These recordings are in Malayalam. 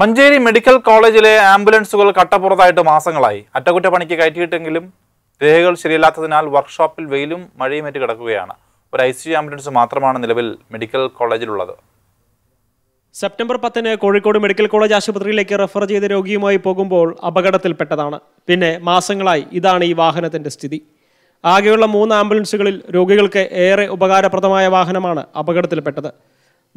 മഞ്ചേരി മെഡിക്കൽ കോളേജിലെ ആംബുലൻസുകൾ കട്ടപ്പുറത്തായിട്ട് മാസങ്ങളായി അറ്റകുറ്റപ്പണിക്ക് കയറ്റിയിട്ടെങ്കിലും രേഖകൾ ശരിയല്ലാത്തതിനാൽ വർക്ക്ഷോപ്പിൽ വെയിലും മഴയും മഴയുമേറ്റ് കിടക്കുകയാണ് ഒരു ഐ സി ആംബുലൻസ് മാത്രമാണ് നിലവിൽ മെഡിക്കൽ കോളേജിലുള്ളത് സെപ്റ്റംബർ പത്തിന് കോഴിക്കോട് മെഡിക്കൽ കോളേജ് ആശുപത്രിയിലേക്ക് റെഫർ ചെയ്ത രോഗിയുമായി പോകുമ്പോൾ അപകടത്തിൽപ്പെട്ടതാണ് പിന്നെ മാസങ്ങളായി ഇതാണ് ഈ വാഹനത്തിന്റെ സ്ഥിതി ആകെയുള്ള മൂന്ന് ആംബുലൻസുകളിൽ രോഗികൾക്ക് ഏറെ ഉപകാരപ്രദമായ വാഹനമാണ് അപകടത്തിൽപ്പെട്ടത്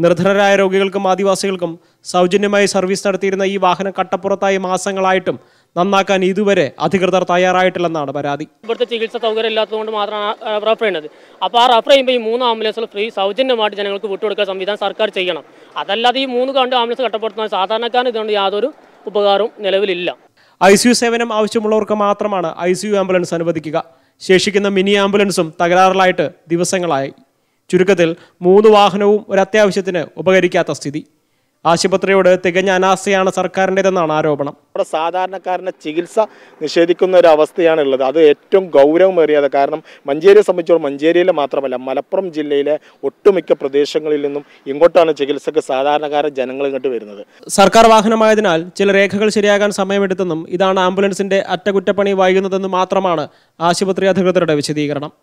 നിർധനരായ രോഗികൾക്കും ആദിവാസികൾക്കും സൗജന്യമായി സർവീസ് നടത്തിയിരുന്ന ഈ വാഹനം കട്ടപ്പുറത്തായി മാസങ്ങളായിട്ടും നന്നാക്കാൻ ഇതുവരെ അധികൃതർ തയ്യാറായിട്ടില്ലെന്നാണ് പരാതി ഇവിടുത്തെ ചികിത്സ സൗകര്യം ഇല്ലാത്തതുകൊണ്ട് മാത്രമാണ് റെഫർ ചെയ്യുന്നത് അപ്പോൾ ആ റെഫർ ചെയ്യുമ്പോൾ ഈ മൂന്ന് ആംബുലൻസുകൾ ഫ്രീ സൗജന്യമായിട്ട് ജനങ്ങൾക്ക് വിട്ടുകൊടുക്കാൻ സംവിധാനം സർക്കാർ ചെയ്യണം അതല്ലാതെ ഈ മൂന്ന് കണ്ട് ആംബുലൻസ് കട്ടപ്പെടുത്തുന്ന സാധാരണക്കാരൻ ഇതുകൊണ്ട് യാതൊരു ഉപകാരവും നിലവിലില്ല ഐ സി യു സേവനം ആവശ്യമുള്ളവർക്ക് മാത്രമാണ് ഐ സി യു ആംബുലൻസ് അനുവദിക്കുക ശേഷിക്കുന്ന മിനി ആംബുലൻസും തകരാറിലായിട്ട് ദിവസങ്ങളായി ചുരുക്കത്തിൽ മൂന്ന് വാഹനവും ഒരു അത്യാവശ്യത്തിന് ഉപകരിക്കാത്ത സ്ഥിതി ആശുപത്രിയോട് തികഞ്ഞ അനാസ്ഥയാണ് സർക്കാരിൻ്റെതെന്നാണ് ആരോപണം നമ്മുടെ സാധാരണക്കാരൻ്റെ ചികിത്സ നിഷേധിക്കുന്ന ഒരു അവസ്ഥയാണ് ഉള്ളത് അത് ഏറ്റവും ഗൗരവമേറിയത് കാരണം മഞ്ചേരിയെ സംബന്ധിച്ചോളം മഞ്ചേരിയിലെ മാത്രമല്ല മലപ്പുറം ജില്ലയിലെ ഒട്ടുമിക്ക പ്രദേശങ്ങളിൽ നിന്നും ഇങ്ങോട്ടാണ് ചികിത്സക്ക് സാധാരണക്കാരൻ ജനങ്ങൾ ഇങ്ങോട്ട് വരുന്നത് സർക്കാർ വാഹനമായതിനാൽ ചില രേഖകൾ ശരിയാകാൻ സമയമെടുത്തെന്നും ഇതാണ് ആംബുലൻസിൻ്റെ അറ്റകുറ്റപ്പണി വൈകുന്നതെന്ന് മാത്രമാണ് ആശുപത്രി അധികൃതരുടെ വിശദീകരണം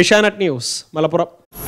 ഏഷ്യാനെറ്റ് ന്യൂസ് മലപ്പുറം